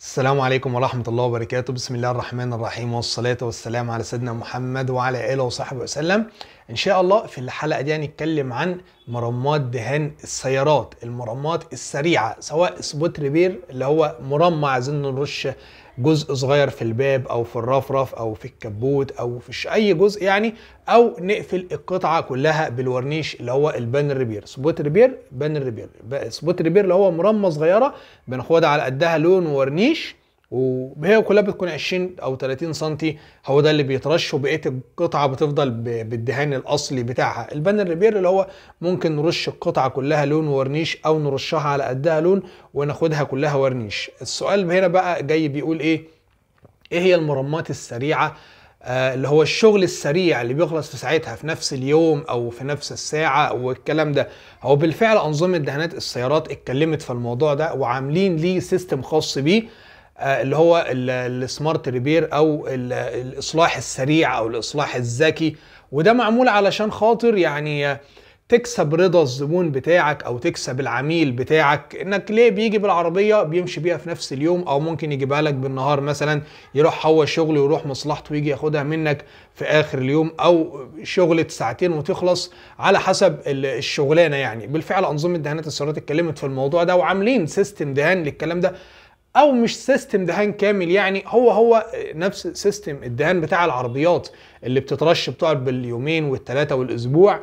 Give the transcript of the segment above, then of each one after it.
السلام عليكم ورحمة الله وبركاته بسم الله الرحمن الرحيم والصلاة والسلام على سيدنا محمد وعلى آله وصحبه وسلم إن شاء الله في الحلقة دي هنتكلم عن مرمات دهان السيارات المرمات السريعه سواء سبوت ريبير اللي هو مرمى عايزين نرش جزء صغير في الباب او في الرفرف او في الكبوت او في اي جزء يعني او نقفل القطعه كلها بالورنيش اللي هو البان ريبير سبوت ريبير بان ريبير سبوت ريبير اللي هو مرمى صغيره بناخدها على قدها لون ورنيش وهي كلها بتكون 20 او 30 سم هو ده اللي بيترش وبقيه القطعه بتفضل بالدهان الاصلي بتاعها البانر ريبير اللي هو ممكن نرش القطعه كلها لون ورنيش او نرشها على قدها لون وناخدها كلها ورنيش السؤال هنا بقى جاي بيقول ايه ايه هي المرمات السريعه آه اللي هو الشغل السريع اللي بيخلص في ساعتها في نفس اليوم او في نفس الساعه والكلام ده هو بالفعل انظمه دهانات السيارات اتكلمت في الموضوع ده وعاملين ليه سيستم خاص بيه آه، اللي هو السمارت ريبير او الاصلاح السريع او الاصلاح الذكي وده معمول علشان خاطر يعني تكسب رضا الزبون بتاعك او تكسب العميل بتاعك انك ليه بيجي بالعربيه بيمشي بيها في نفس اليوم او ممكن يجيبها لك بالنهار مثلا يروح هو شغله ويروح مصلحته ويجي ياخدها منك في اخر اليوم او شغله ساعتين وتخلص على حسب الشغلانه يعني بالفعل انظمه دهانات السيارات اتكلمت في الموضوع ده وعاملين سيستم دهان للكلام ده او مش سيستم دهان كامل يعني هو هو نفس سيستم الدهان بتاع العربيات اللي بتترش بتقعد باليومين والثلاثه والاسبوع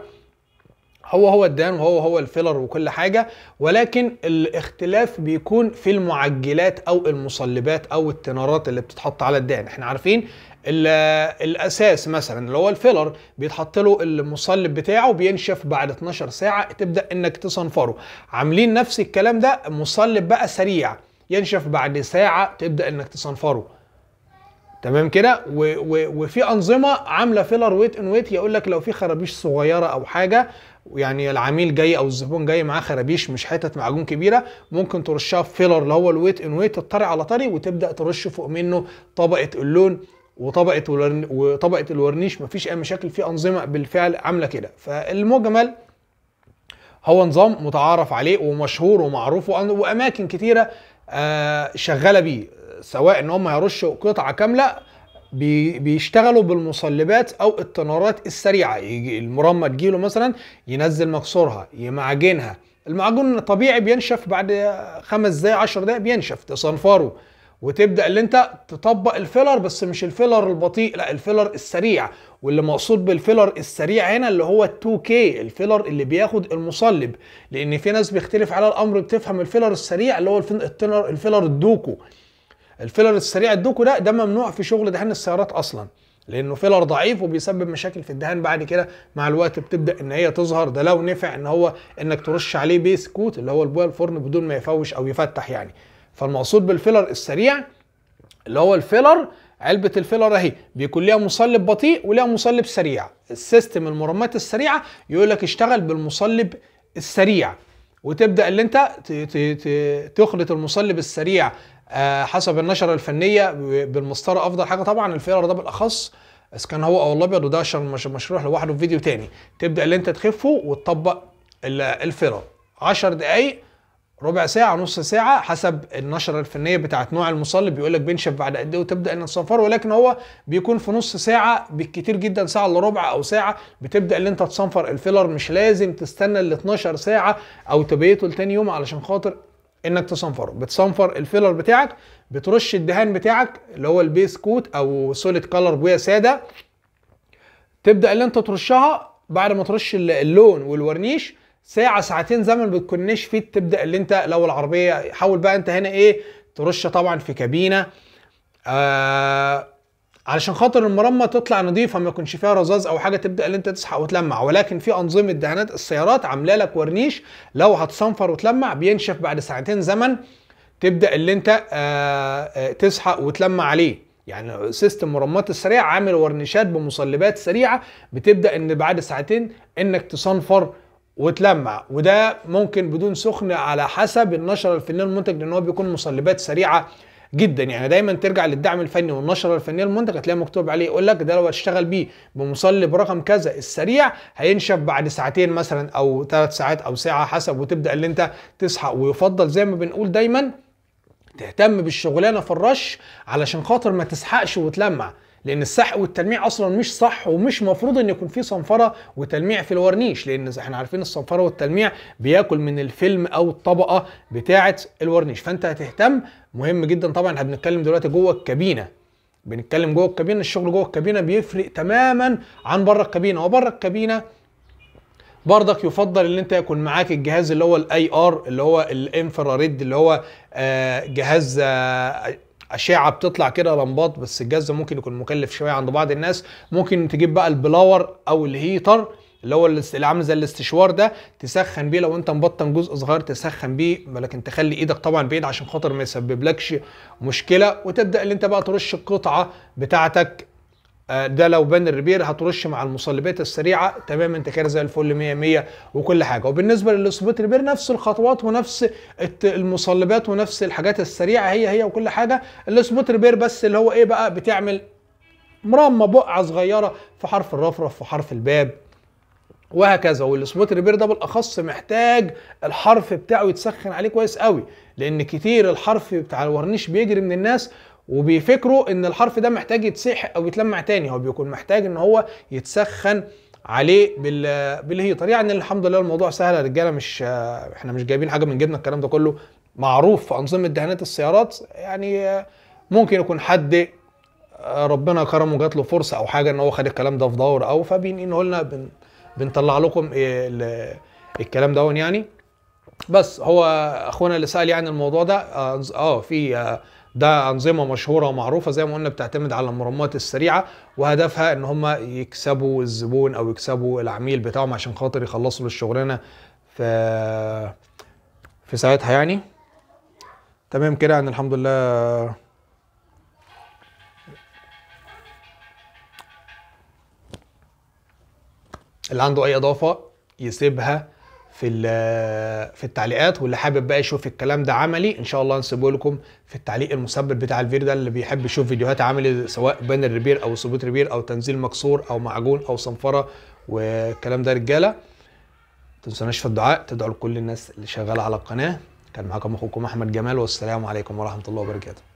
هو هو الدهان وهو هو الفيلر وكل حاجه ولكن الاختلاف بيكون في المعجلات او المصلبات او التنارات اللي بتتحط على الدهان احنا عارفين الاساس مثلا اللي هو الفيلر بيتحط له المصلب بتاعه بينشف بعد 12 ساعه تبدا انك تصنفره عاملين نفس الكلام ده مصلب بقى سريع ينشف بعد ساعه تبدا انك تصنفره تمام كده وفي انظمه عامله فيلر ويت ان ويت يقول لك لو في خرابيش صغيره او حاجه يعني العميل جاي او الزبون جاي معاه خرابيش مش حتت معجون كبيره ممكن ترشها في فيلر اللي هو الويت ان ويت الطري على طري وتبدا ترش فوق منه طبقه اللون وطبقه وطبقه الورنيش مفيش اي مشاكل في انظمه بالفعل عامله كده فالمجمل هو نظام متعارف عليه ومشهور ومعروف واماكن كتيره آه، شغاله بيه سواء ان هم يرشوا قطعه كامله بيشتغلوا بالمصلبات او التنارات السريعه يجي المرمى تجيله مثلا ينزل مكسورها يمعجنها المعجون طبيعي بينشف بعد خمس دقايق 10 دقايق بينشف تصنفره وتبدا اللي انت تطبق الفيلر بس مش الفيلر البطيء لا الفيلر السريع واللي مقصود بالفيلر السريع هنا اللي هو ال 2K الفيلر اللي بياخد المصلب لان في ناس بيختلف على الامر بتفهم الفيلر السريع اللي هو الفيلر الفيلر الدوكو الفيلر السريع الدوكو ده ده ممنوع في شغل دهان السيارات اصلا لانه فيلر ضعيف وبيسبب مشاكل في الدهان بعد كده مع الوقت بتبدا ان هي تظهر ده لو نفع ان هو انك ترش عليه بيسكوت اللي هو البويه الفرن بدون ما يفوش او يفتح يعني فالمقصود بالفيلر السريع اللي هو الفيلر علبة الفيلر اهي بيكون ليها مصلب بطيء وليها مصلب سريع السيستم المرمات السريعة يقول لك اشتغل بالمصلب السريع وتبدا اللي انت تخلط المصلب السريع آه، حسب النشره الفنيه بالمسطره افضل حاجه طبعا الفيلر ده بالاخص اذا كان هو او الابيض وده مش مشروح لوحده في فيديو تاني تبدا اللي انت تخفه وتطبق الفيلر 10 دقائق ربع ساعة نص ساعة حسب النشرة الفنية بتاعت نوع المصلي بيقول لك بنشف بعد قد ايه وتبدأ تصفر ولكن هو بيكون في نص ساعة بالكتير جدا ساعة الا ربع أو ساعة بتبدأ ان أنت تصنفر الفيلر مش لازم تستنى ال 12 ساعة أو تبيته لتاني يوم علشان خاطر انك تصنفره بتصنفر الفيلر بتاعك بترش الدهان بتاعك اللي هو البيس كوت او سوليد كلر بويا ساده تبدا ان انت ترشها بعد ما ترش اللون والورنيش ساعه ساعتين زمن بتكونش فيه تبدا اللي انت لو العربيه حاول بقى انت هنا ايه ترش طبعا في كابينه آه علشان خاطر المرمى تطلع نظيفه ما يكونش فيها رذاذ او حاجه تبدا اللي انت تسحق وتلمع ولكن في انظمه دهانات السيارات عامله لك ورنيش لو هتصنفر وتلمع بينشف بعد ساعتين زمن تبدا اللي انت آه, آه، تسحق وتلمع عليه يعني سيستم مرمات السريع عامل ورنيشات بمصلبات سريعه بتبدا ان بعد ساعتين انك تصنفر وتلمع وده ممكن بدون سخن على حسب النشره الفنيه المنتج لان هو بيكون مصلبات سريعه جدا يعني دايما ترجع للدعم الفني والنشره الفنيه للمنتج هتلاقي مكتوب عليه يقول لك ده لو هتشتغل بيه بمصلب رقم كذا السريع هينشف بعد ساعتين مثلا او ثلاث ساعات او ساعه حسب وتبدا اللي انت تسحق ويفضل زي ما بنقول دايما تهتم بالشغلانه في الرش علشان خاطر ما تسحقش وتلمع لان السحق والتلميع اصلا مش صح ومش مفروض ان يكون في صنفره وتلميع في الورنيش لان احنا عارفين الصنفره والتلميع بياكل من الفيلم او الطبقه بتاعه الورنيش فانت هتهتم مهم جدا طبعا احنا بنتكلم دلوقتي جوه الكابينه بنتكلم جوه الكابينه الشغل جوه الكابينه بيفرق تماما عن بره الكابينه وبره الكابينه بردك يفضل ان انت يكون معاك الجهاز اللي هو الاي ار اللي هو الانفراريد اللي هو آه، جهاز آه، اشعه بتطلع كده لمبات بس الجهاز ممكن يكون مكلف شويه عند بعض الناس ممكن تجيب بقى البلاور او الهيتر اللي هو اللي عامل زي الاستشوار ده تسخن بيه لو انت مبطن جزء صغير تسخن بيه ولكن تخلي ايدك طبعا بعيد عشان خاطر ما يسببلكش مشكله وتبدا اللي انت بقى ترش القطعه بتاعتك آه، ده لو بان الريبير هترش مع المصلبات السريعه تمام انت كده زي الفل 100 100 وكل حاجه وبالنسبه للسبوت ريبير نفس الخطوات ونفس المصلبات ونفس الحاجات السريعه هي هي وكل حاجه السبوت ريبير بس اللي هو ايه بقى بتعمل مرمى بقعه صغيره في حرف الرفرف في حرف الباب وهكذا والسبوت ريبير ده بالاخص محتاج الحرف بتاعه يتسخن عليه كويس قوي لان كتير الحرف بتاع الورنيش بيجري من الناس وبيفكروا ان الحرف ده محتاج يتسح او يتلمع تاني هو بيكون محتاج ان هو يتسخن عليه بال بالهيطر يعني الحمد لله الموضوع سهل يا رجاله مش احنا مش جايبين حاجه من جبنا الكلام ده كله معروف في انظمه دهانات السيارات يعني ممكن يكون حد آه، ربنا كرمه جات له فرصه او حاجه ان هو خد الكلام ده في دور او فبينقله لنا بن بنطلع لكم آه، الكلام دون يعني بس هو اخونا اللي سال يعني الموضوع ده اه, آه، في ده انظمه مشهوره ومعروفه زي ما قلنا بتعتمد على المرمات السريعه وهدفها ان هم يكسبوا الزبون او يكسبوا العميل بتاعهم عشان خاطر يخلصوا الشغلانه في في ساعتها يعني تمام كده يعني الحمد لله اللي عنده اي اضافه يسيبها في في التعليقات واللي حابب بقى يشوف الكلام ده عملي ان شاء الله هنسيبه لكم في التعليق المثبت بتاع الفيديو ده اللي بيحب يشوف فيديوهات عملي سواء بانر ريبير او ثبوت ريبير او تنزيل مكسور او معجون او صنفره والكلام ده رجاله تنسوناش في الدعاء تدعوا لكل الناس اللي شغاله على القناه كان معاكم اخوكم احمد جمال والسلام عليكم ورحمه الله وبركاته